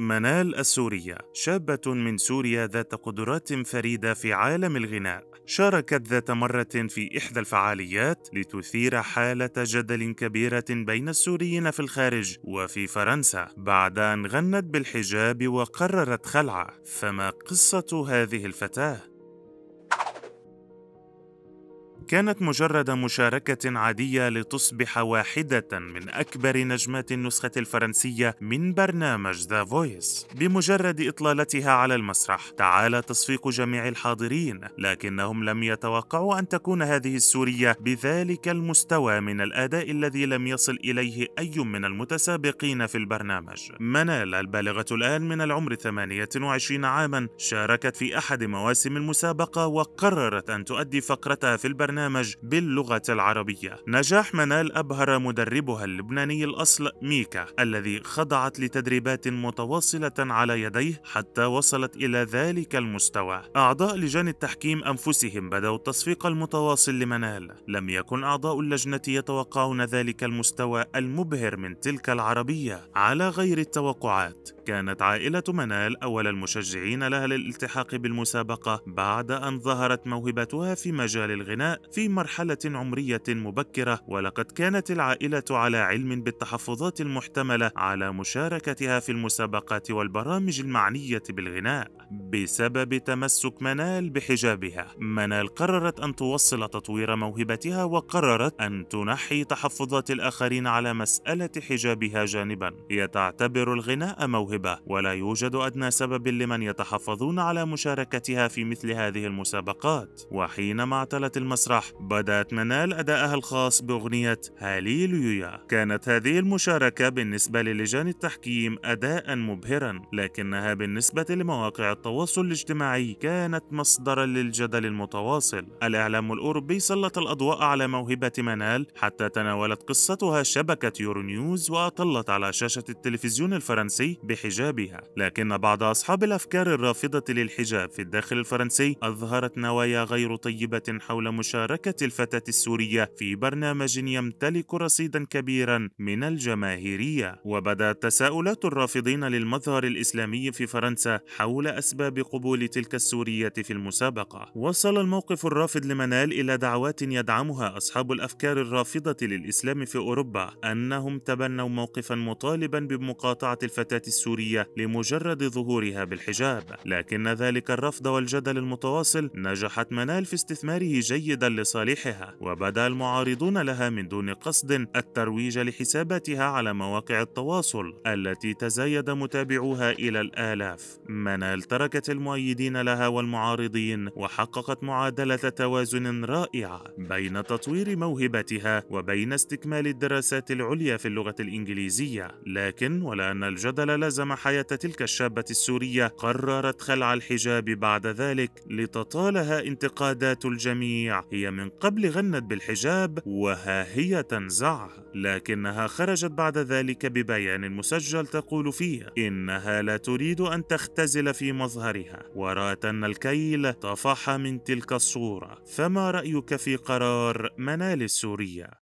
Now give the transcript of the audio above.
منال السورية شابة من سوريا ذات قدرات فريدة في عالم الغناء شاركت ذات مرة في إحدى الفعاليات لتثير حالة جدل كبيرة بين السوريين في الخارج وفي فرنسا بعد أن غنت بالحجاب وقررت خلعه فما قصة هذه الفتاة؟ كانت مجرد مشاركة عادية لتصبح واحدة من أكبر نجمات النسخة الفرنسية من برنامج ذا فويس بمجرد إطلالتها على المسرح تعالى تصفيق جميع الحاضرين لكنهم لم يتوقعوا أن تكون هذه السورية بذلك المستوى من الأداء الذي لم يصل إليه أي من المتسابقين في البرنامج منال البالغة الآن من العمر 28 عاما شاركت في أحد مواسم المسابقة وقررت أن تؤدي فقرتها في البرنامج البرنامج باللغة العربية نجاح منال أبهر مدربها اللبناني الأصل ميكا الذي خضعت لتدريبات متواصلة على يديه حتى وصلت إلى ذلك المستوى أعضاء لجان التحكيم أنفسهم بدأوا التصفيق المتواصل لمنال لم يكن أعضاء اللجنة يتوقعون ذلك المستوى المبهر من تلك العربية على غير التوقعات كانت عائلة منال أول المشجعين لها للالتحاق بالمسابقة بعد أن ظهرت موهبتها في مجال الغناء في مرحلة عمرية مبكرة ولقد كانت العائلة على علم بالتحفظات المحتملة على مشاركتها في المسابقات والبرامج المعنية بالغناء بسبب تمسك منال بحجابها منال قررت أن توصل تطوير موهبتها وقررت أن تنحي تحفظات الآخرين على مسألة حجابها جانبا هي تعتبر الغناء موهبة مضربة ولا يوجد أدنى سبب لمن يتحفظون على مشاركتها في مثل هذه المسابقات وحينما اعتلت المسرح بدأت منال أدائها الخاص بأغنية هاليلويا كانت هذه المشاركة بالنسبة للجان التحكيم أداء مبهرا لكنها بالنسبة لمواقع التواصل الاجتماعي كانت مصدرا للجدل المتواصل الإعلام الأوروبي سلط الأضواء على موهبة منال حتى تناولت قصتها شبكة يورو نيوز وأطلت على شاشة التلفزيون الفرنسي بحجابها لكن بعض أصحاب الأفكار الرافضة للحجاب في الداخل الفرنسي أظهرت نوايا غير طيبة حول مشاركة الفتاة السورية في برنامج يمتلك رصيدا كبيرا من الجماهيرية وبدأت تساؤلات الرافضين للمظهر الإسلامي في فرنسا حول أسباب قبول تلك السورية في المسابقة وصل الموقف الرافض لمنال إلى دعوات يدعمها أصحاب الأفكار الرافضة للإسلام في أوروبا أنهم تبنوا موقفا مطالبا بمقاطعة الفتاة السورية السورية لمجرد ظهورها بالحجاب لكن ذلك الرفض والجدل المتواصل نجحت منال في استثماره جيدا لصالحها وبدا المعارضون لها من دون قصد الترويج لحساباتها على مواقع التواصل التي تزايد متابعوها إلى الآلاف منال تركت المؤيدين لها والمعارضين وحققت معادلة توازن رائعة بين تطوير موهبتها وبين استكمال الدراسات العليا في اللغة الإنجليزية لكن ولأن الجدل لازم أزم حياة تلك الشابة السورية قررت خلع الحجاب بعد ذلك لتطالها انتقادات الجميع هي من قبل غنت بالحجاب وها هي تنزعه لكنها خرجت بعد ذلك ببيان مسجل تقول فيه إنها لا تريد أن تختزل في مظهرها ورأت أن الكيل طفح من تلك الصورة فما رأيك في قرار منال السورية؟